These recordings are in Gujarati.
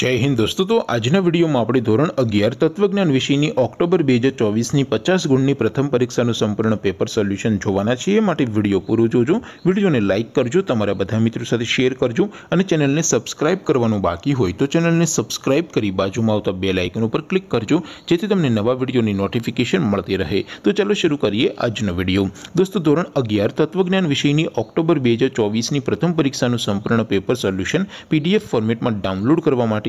जय हिंद दोस्तों तो आज ना वीडियो में आपड़े ધોરણ 11 તત્વજ્ઞાન વિષયની ઓક્ટોબર 2024 ની 50 ગુણની પ્રથમ પરીક્ષાનું સંપૂર્ણ પેપર સોલ્યુશન જોવાના છીએ માટે વિડિયો પૂરું જોજો વિડિયોને લાઈક કરજો તમારા બધા મિત્રો સાથે શેર કરજો અને ચેનલને સબ્સ્ક્રાઇબ કરવાનો બાકી હોય તો ચેનલને સબ્સ્ક્રાઇબ કરી બાજુમાં આવતો બેલ આઇકન ઉપર ક્લિક કરજો જેથી તમને નવા વીડિયોની નોટિફિકેશન મળતી રહે તો ચલો શરુ કરીએ આજનો વિડિયો દોસ્તો ધોરણ 11 તત્વજ્ઞાન વિષયની ઓક્ટોબર 2024 ની પ્રથમ પરીક્ષાનું સંપૂર્ણ પેપર સોલ્યુશન PDF ફોર્મેટમાં ડાઉનલોડ કરવા માટે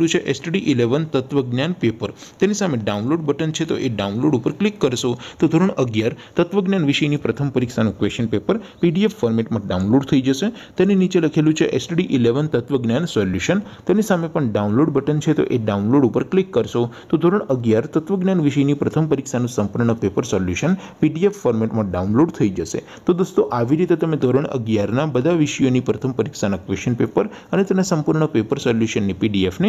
લખેલું છે એસટીડી ઇલેવન તત્વજ્ઞાન પેપર તેની સામે ડાઉનલોડ બટન છે તો એ ડાઉનલોડ ઉપર ક્લિક કરશો તો ધોરણ અગિયાર તત્વજ્ઞાન વિષયની પ્રથમ પરીક્ષાનું ક્વેશ્ચન પેપર પીડીએફ ફોર્મેટમાં ડાઉનલોડ થઈ જશે તેની નીચે લખેલું છે એસટીડી ઇલેવન તત્વજ્ઞાન સોલ્યુશન તેની સામે પણ ડાઉનલોડ બટન છે તો એ ડાઉનલોડ ઉપર ક્લિક કરશો તો ધોરણ અગિયાર તત્વજ્ઞાન વિષયની પ્રથમ પરીક્ષાનું સંપૂર્ણ પેપર સોલ્યુશન પીડીએફ ફોર્મેટમાં ડાઉનલોડ થઈ જશે તો દોસ્તો આવી રીતે તમે ધોરણ અગિયારના બધા વિષયોની પ્રથમ પરીક્ષાના ક્વેશ્ચન પેપર અને તેના સંપૂર્ણ પેપર સોલ્યુશનની પીડીએફને